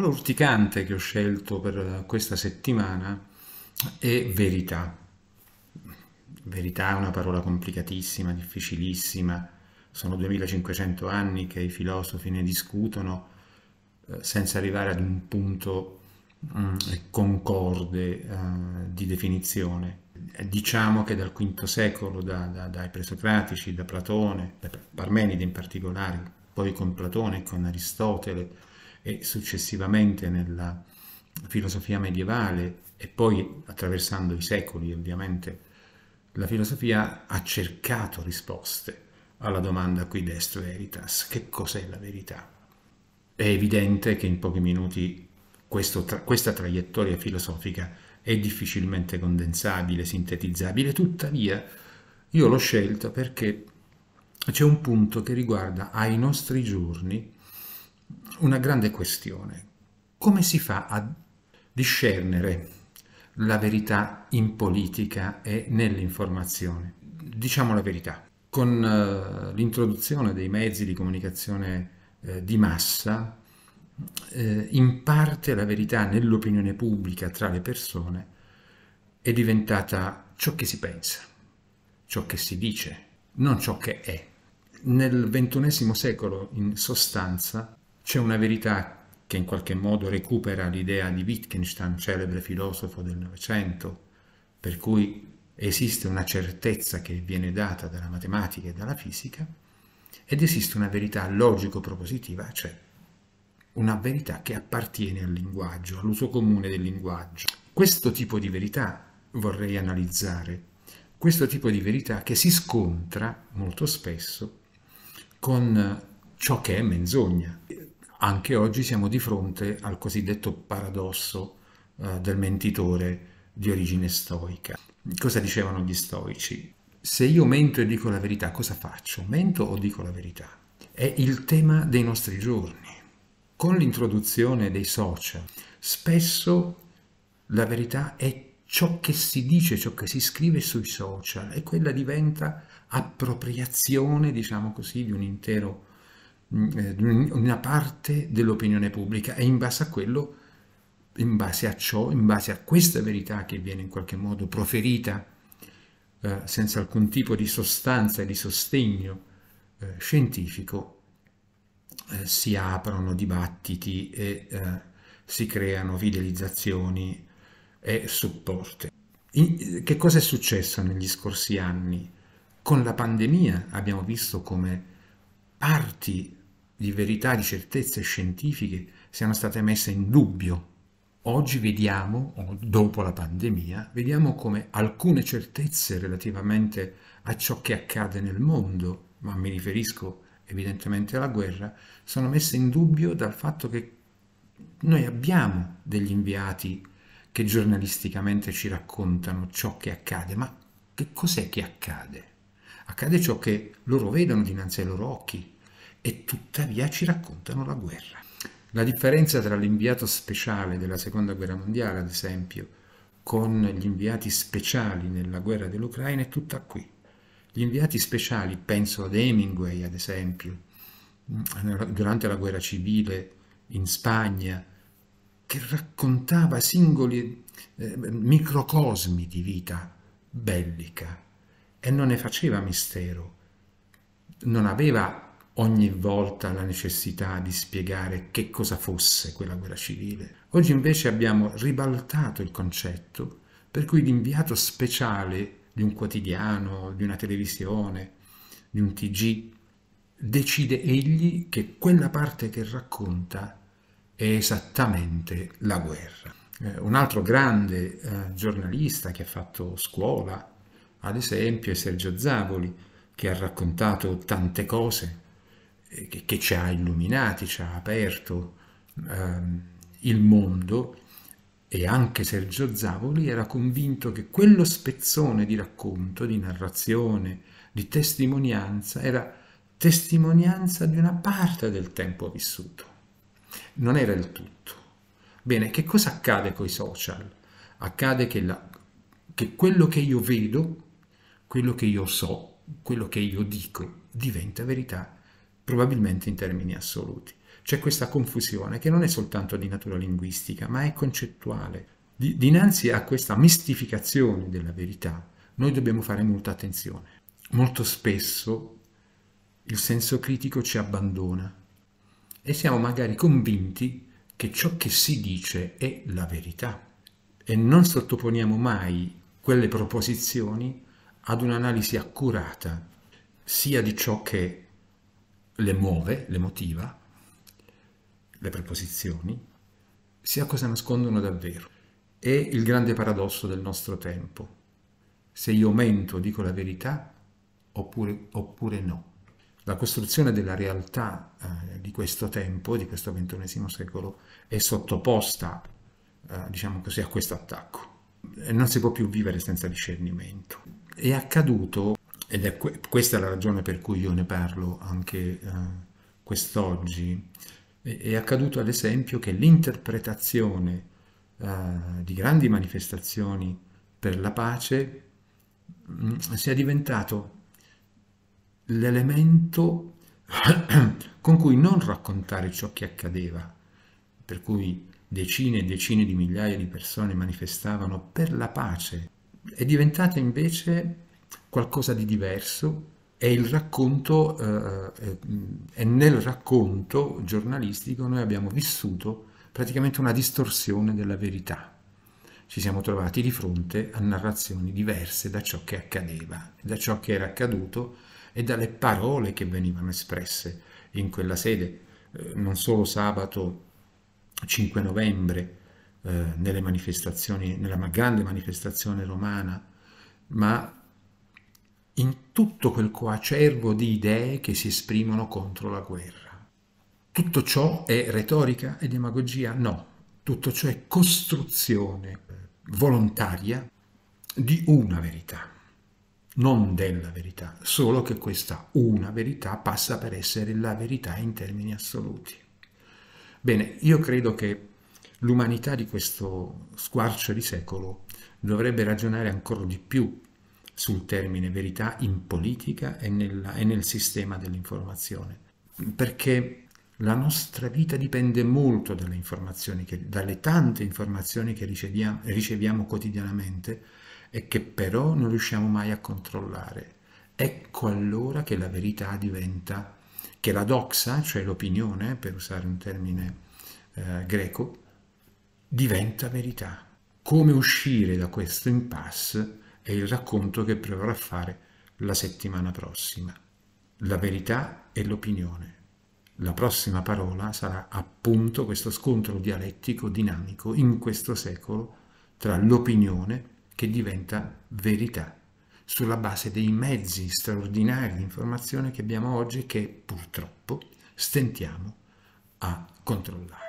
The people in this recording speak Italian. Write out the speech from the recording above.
tavola urticante che ho scelto per questa settimana è verità. Verità è una parola complicatissima, difficilissima, sono 2500 anni che i filosofi ne discutono eh, senza arrivare ad un punto mm, concorde uh, di definizione. Eh, diciamo che dal V secolo, da, da, dai presocratici, da Platone, da Parmenide in particolare, poi con Platone e con Aristotele, e successivamente nella filosofia medievale e poi attraversando i secoli ovviamente la filosofia ha cercato risposte alla domanda qui destro veritas, che cos'è la verità? È evidente che in pochi minuti tra, questa traiettoria filosofica è difficilmente condensabile, sintetizzabile, tuttavia io l'ho scelta perché c'è un punto che riguarda ai nostri giorni una grande questione. Come si fa a discernere la verità in politica e nell'informazione? Diciamo la verità. Con eh, l'introduzione dei mezzi di comunicazione eh, di massa, eh, in parte la verità nell'opinione pubblica tra le persone è diventata ciò che si pensa, ciò che si dice, non ciò che è. Nel XXI secolo, in sostanza, c'è una verità che in qualche modo recupera l'idea di Wittgenstein, celebre filosofo del Novecento, per cui esiste una certezza che viene data dalla matematica e dalla fisica, ed esiste una verità logico-propositiva, cioè una verità che appartiene al linguaggio, all'uso comune del linguaggio. Questo tipo di verità vorrei analizzare, questo tipo di verità che si scontra molto spesso con ciò che è menzogna, anche oggi siamo di fronte al cosiddetto paradosso eh, del mentitore di origine stoica. Cosa dicevano gli stoici? Se io mento e dico la verità, cosa faccio? Mento o dico la verità? È il tema dei nostri giorni. Con l'introduzione dei social, spesso la verità è ciò che si dice, ciò che si scrive sui social e quella diventa appropriazione, diciamo così, di un intero Mm, eh, una parte dell'opinione pubblica e in base a quello, in base a ciò, in base a questa verità che viene in qualche modo proferita eh, senza alcun tipo di sostanza e di sostegno eh, scientifico, eh, si aprono dibattiti e eh, si creano fidelizzazioni e supporti. In, eh, che cosa è successo negli scorsi anni? Con la pandemia abbiamo visto come parti di verità, di certezze scientifiche siano state messe in dubbio. Oggi vediamo, dopo la pandemia, vediamo come alcune certezze relativamente a ciò che accade nel mondo, ma mi riferisco evidentemente alla guerra, sono messe in dubbio dal fatto che noi abbiamo degli inviati che giornalisticamente ci raccontano ciò che accade, ma che cos'è che accade? Accade ciò che loro vedono dinanzi ai loro occhi, e tuttavia ci raccontano la guerra. La differenza tra l'inviato speciale della Seconda Guerra Mondiale, ad esempio, con gli inviati speciali nella guerra dell'Ucraina è tutta qui. Gli inviati speciali, penso ad Hemingway, ad esempio, mm, durante la guerra civile in Spagna, che raccontava singoli eh, microcosmi di vita bellica e non ne faceva mistero, non aveva ogni volta la necessità di spiegare che cosa fosse quella guerra civile. Oggi invece abbiamo ribaltato il concetto per cui l'inviato speciale di un quotidiano, di una televisione, di un TG, decide egli che quella parte che racconta è esattamente la guerra. Eh, un altro grande eh, giornalista che ha fatto scuola, ad esempio, è Sergio Zavoli, che ha raccontato tante cose eh, che, che ci ha illuminati, ci ha aperto ehm, il mondo e anche Sergio Zavoli era convinto che quello spezzone di racconto, di narrazione, di testimonianza era testimonianza di una parte del tempo vissuto. Non era il tutto. Bene, che cosa accade con i social? Accade che, la, che quello che io vedo, quello che io so, quello che io dico diventa verità probabilmente in termini assoluti. C'è questa confusione che non è soltanto di natura linguistica, ma è concettuale. Di, dinanzi a questa mistificazione della verità, noi dobbiamo fare molta attenzione. Molto spesso il senso critico ci abbandona e siamo magari convinti che ciò che si dice è la verità e non sottoponiamo mai quelle proposizioni ad un'analisi accurata sia di ciò che le muove, le motiva, le preposizioni, sia cosa nascondono davvero. È il grande paradosso del nostro tempo. Se io mento, dico la verità, oppure, oppure no. La costruzione della realtà eh, di questo tempo, di questo ventunesimo secolo, è sottoposta, eh, diciamo così, a questo attacco. Non si può più vivere senza discernimento. È accaduto ed è que questa è la ragione per cui io ne parlo anche eh, quest'oggi, è, accaduto ad esempio che l'interpretazione eh, di grandi manifestazioni per la pace mh, mm, sia diventato l'elemento con cui non raccontare ciò che accadeva, per cui decine e decine di migliaia di persone manifestavano per la pace, è diventata invece qualcosa di diverso e, racconto, eh, e eh, nel racconto giornalistico noi abbiamo vissuto praticamente una distorsione della verità. Ci siamo trovati di fronte a narrazioni diverse da ciò che accadeva, da ciò che era accaduto e dalle parole che venivano espresse in quella sede, eh, non solo sabato 5 novembre eh, nelle manifestazioni, nella grande manifestazione romana, ma in tutto quel coacervo di idee che si esprimono contro la guerra. Tutto ciò è retorica e demagogia? No, tutto ciò è costruzione volontaria di una verità, non della verità, solo che questa una verità passa per essere la verità in termini assoluti. Bene, io credo che l'umanità di questo squarcio di secolo dovrebbe ragionare ancora di più sul termine verità in politica e, nella, e nel sistema dell'informazione, perché la nostra vita dipende molto dalle informazioni, che, dalle tante informazioni che riceviamo, riceviamo quotidianamente e che però non riusciamo mai a controllare. Ecco allora che la verità diventa, che la doxa, cioè l'opinione, per usare un termine eh, greco, diventa verità. Come uscire da questo impasse è il racconto che proverò a fare la settimana prossima. La verità e l'opinione. La prossima parola sarà appunto questo scontro dialettico dinamico in questo secolo tra l'opinione che diventa verità sulla base dei mezzi straordinari di informazione che abbiamo oggi e che purtroppo stentiamo a controllare.